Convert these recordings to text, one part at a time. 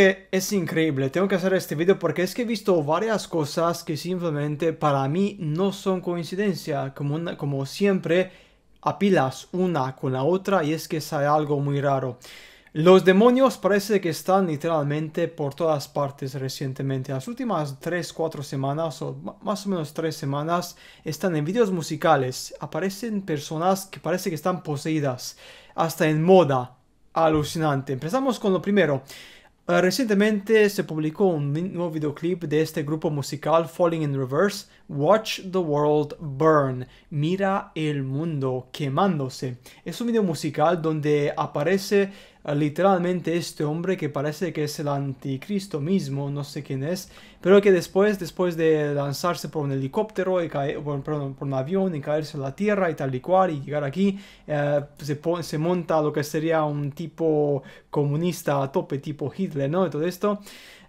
es increíble, tengo que hacer este video porque es que he visto varias cosas que simplemente para mí no son coincidencia, como, siempre apilas una con la otra y es que sale algo muy raro. Los demonios parece que están literalmente por todas partes recientemente. Las últimas 3-4 semanas, o más o menos 3 semanas, están en vídeos musicales. Aparecen personas que parece que están poseídas. Hasta en moda. Alucinante. Empezamos con lo primero. Ah, recientemente se publicó un nuevo videoclip de este grupo musical Falling in Reverse, Watch the World Burn, Mira el mundo quemándose. Es un video musical donde aparece literalmente este hombre que parece que es el anticristo mismo, no sé quién es, pero que después, después de lanzarse por un helicóptero, y caer, por un avión y caerse en la tierra y tal y cual y llegar aquí, eh, se, se monta lo que sería un tipo comunista a tope, tipo Hitler, ¿no? Y todo esto.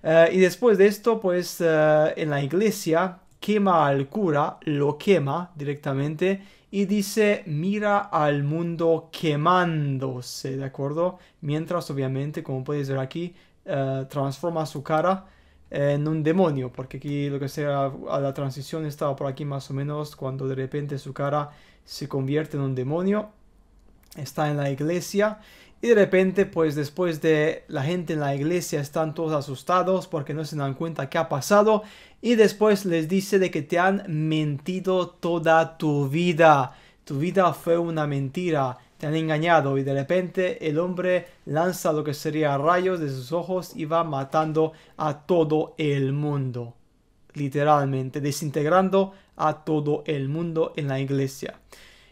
Eh, y después de esto, pues eh, en la iglesia quema al cura, lo quema directamente y dice mira al mundo quemándose, ¿de acuerdo? Mientras obviamente, como puedes ver aquí, eh, transforma su cara en un demonio, porque aquí lo que sea a la transición estaba por aquí más o menos cuando de repente su cara se convierte en un demonio, está en la iglesia y de repente, pues después de la gente en la iglesia están todos asustados porque no se dan cuenta qué ha pasado. Y después les dice de que te han mentido toda tu vida. Tu vida fue una mentira. Te han engañado. Y de repente el hombre lanza lo que sería rayos de sus ojos y va matando a todo el mundo. Literalmente, desintegrando a todo el mundo en la iglesia.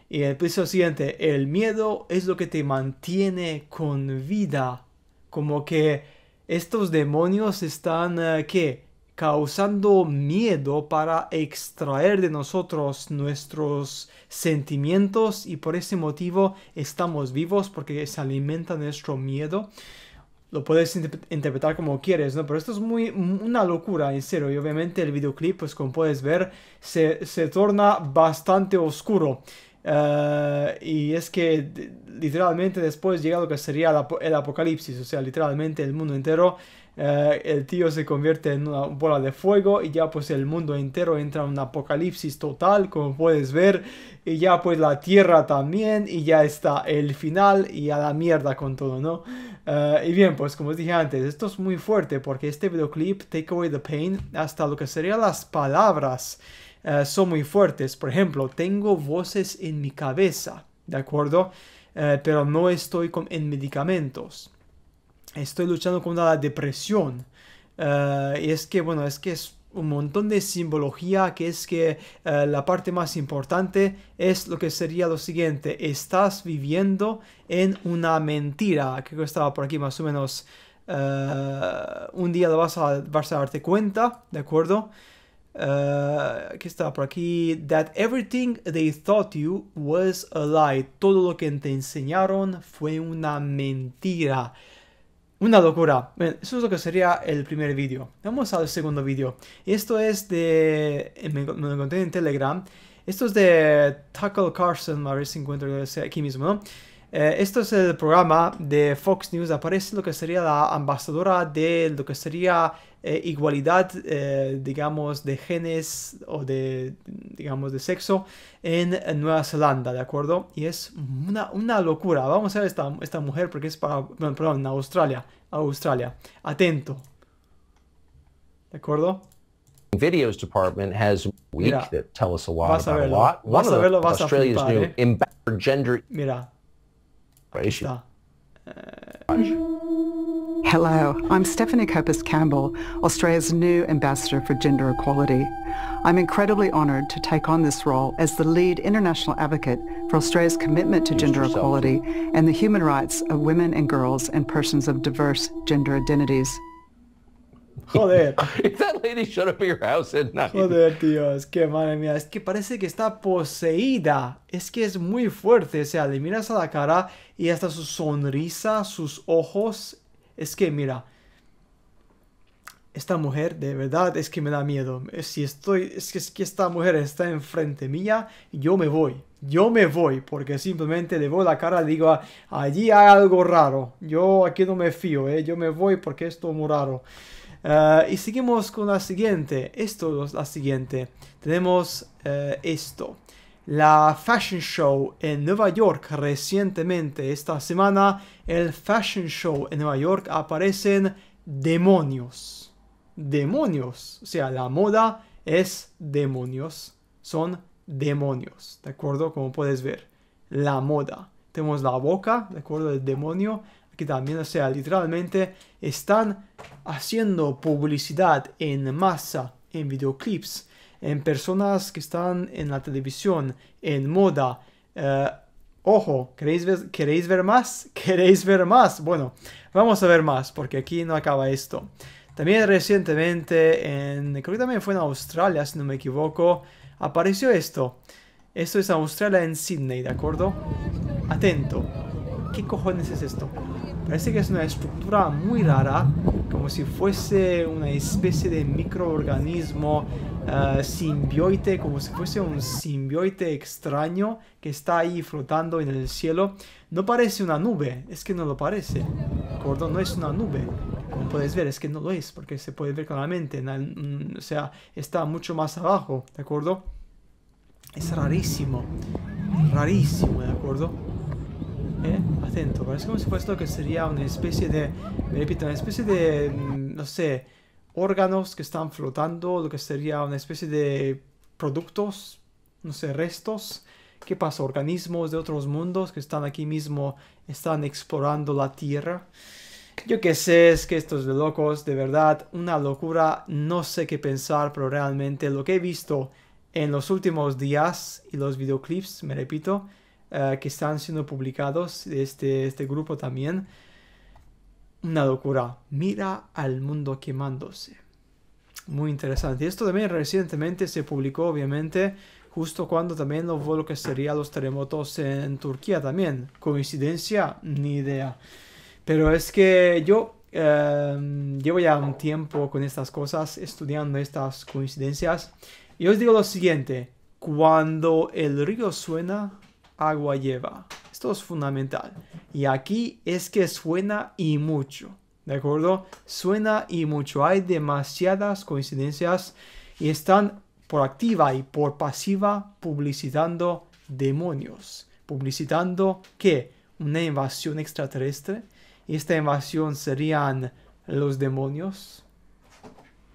Y el episodio siguiente, el miedo es lo que te mantiene con vida. Como que estos demonios están, eh, ¿qué? Causando miedo para extraer de nosotros nuestros sentimientos y por ese motivo estamos vivos porque se alimenta nuestro miedo lo puedes interpretar como quieres, ¿no? Pero esto es muy una locura, en serio. Y obviamente el videoclip, pues como puedes ver, se, se torna bastante oscuro. Eh, y es que literalmente después llega lo que sería el, apocalipsis, o sea, literalmente el mundo entero, eh, el tío se convierte en una bola de fuego y ya pues el mundo entero entra en un apocalipsis total, como puedes ver, y ya pues la tierra también, y ya está el final y a la mierda con todo, ¿no? Eh, y bien, pues como os dije antes, esto es muy fuerte porque este videoclip, Take Away the Pain, hasta lo que serían las palabras, eh, son muy fuertes. Por ejemplo, tengo voces en mi cabeza, ¿de acuerdo? Eh, pero no estoy con, en medicamentos. Estoy luchando contra la depresión. Eh, y es que, bueno, es que es un montón de simbología que es que la parte más importante es lo que sería lo siguiente estás viviendo en una mentira creo que estaba por aquí más o menos un día lo vas vas a darte cuenta de acuerdo eh, aquí está, por aquí? That everything they thought you was a lie. Todo lo que te enseñaron fue una mentira. Una locura. Bueno, eso es lo que sería el primer vídeo. Vamos al segundo vídeo. Esto es de... Eh, me, lo encontré en Telegram. Esto es de Tackle Carson, a ver si encuentro aquí mismo, ¿no? Eh, esto es el programa de Fox News. Aparece lo que sería la embajadora de lo que sería eh, igualdad, eh, digamos, de genes o de, digamos, de sexo en Nueva Zelanda, ¿de acuerdo? Y es una, locura. Vamos a ver esta, esta mujer porque es para, perdón, Australia, Australia. Atento. ¿De acuerdo? Videos department has week Mira. Croatia. Hello, I'm Stephanie Copus Campbell, Australia's new Ambassador for Gender Equality. I'm incredibly honoured to take on this role as the lead international advocate for Australia's commitment to gender equality and the human rights of women and girls and persons of diverse gender identities. Joder. lady your house Joder, tío, que madre mía, es que parece que está poseída. Es que es muy fuerte, o sea, le miras a la cara y hasta su sonrisa, sus ojos. Es que, mira, esta mujer de verdad es que me da miedo. Si estoy, es que, esta mujer está enfrente mía, yo me voy. Yo me voy porque simplemente le a la cara y digo, ah, allí hay algo raro. Yo aquí no me fío, ¿eh? yo me voy porque esto es muy raro. Ah, y seguimos con la siguiente. Esto es la siguiente. Tenemos eh, esto. La Fashion Show en Nueva York recientemente. Esta semana, el Fashion Show en Nueva York aparecen demonios. Demonios. O sea, la moda es demonios. Son demonios. ¿De acuerdo? Como puedes ver. La moda. Tenemos la boca, ¿de acuerdo? El demonio que también, o sea, literalmente están haciendo publicidad en masa, en videoclips, en personas que están en la televisión, en moda. Eh, ojo, ¿queréis ver, ¿queréis ver más? ¿Queréis ver más? Bueno, vamos a ver más, porque aquí no acaba esto. También recientemente, en, creo que también fue en Australia, si no me equivoco, apareció esto. Esto es Australia en Sydney, ¿de acuerdo? Atento. ¿Qué cojones es esto? Parece que es una estructura muy rara, como si fuese una especie de microorganismo uh, como si fuese un simbioide extraño que está ahí flotando en el cielo. No parece una nube, es que no lo parece. ¿de acuerdo? no es una nube. Como puedes ver, es que no lo es, porque se puede ver claramente. Mm, o sea, está mucho más abajo, ¿de acuerdo? Es rarísimo. Rarísimo, ¿de acuerdo? ¿Eh? Parece como si que sería una especie de, me repito, una especie de, mm, no sé, órganos que están flotando, lo que sería una especie de productos, no sé, restos. ¿Qué pasa? Organismos de otros mundos que están aquí mismo, están explorando la Tierra. Yo qué sé, es que estos de locos, de verdad, una locura. No sé qué pensar, pero realmente lo que he visto en los últimos días y los videoclips, me repito, eh, que están siendo publicados de este, este grupo también. Una locura. Mira al mundo quemándose. Muy interesante. Esto también recientemente se publicó, obviamente, justo cuando también hubo lo que serían los terremotos en Turquía también. ¿Coincidencia? Ni idea. Pero es que yo em, llevo ya un tiempo con estas cosas, estudiando estas coincidencias. Y os digo lo siguiente, cuando el río suena, agua lleva. Esto es fundamental. Y aquí es que suena y mucho. ¿De acuerdo? Suena y mucho. Hay demasiadas coincidencias y están por activa y por pasiva publicitando demonios. Publicitando que una invasión extraterrestre. Y esta invasión serían los demonios.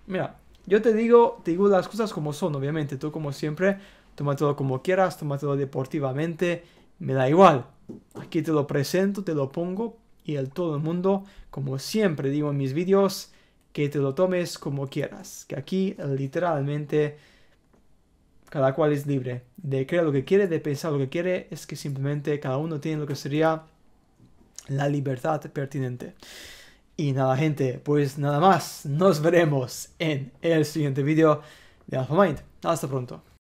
Mira, yo te digo, te digo las cosas como son, obviamente. Tú como siempre, todo como quieras, tómatelo deportivamente, me da igual. Aquí te lo presento, te lo pongo y el todo el mundo, como siempre digo en mis vídeos, que te lo tomes como quieras. Que aquí literalmente cada cual es libre de creer lo que quiere, de pensar lo que quiere. Es que simplemente cada uno tiene lo que sería la libertad pertinente. Y nada gente, pues nada más, nos veremos en el siguiente vídeo de Alphamind. Hasta pronto.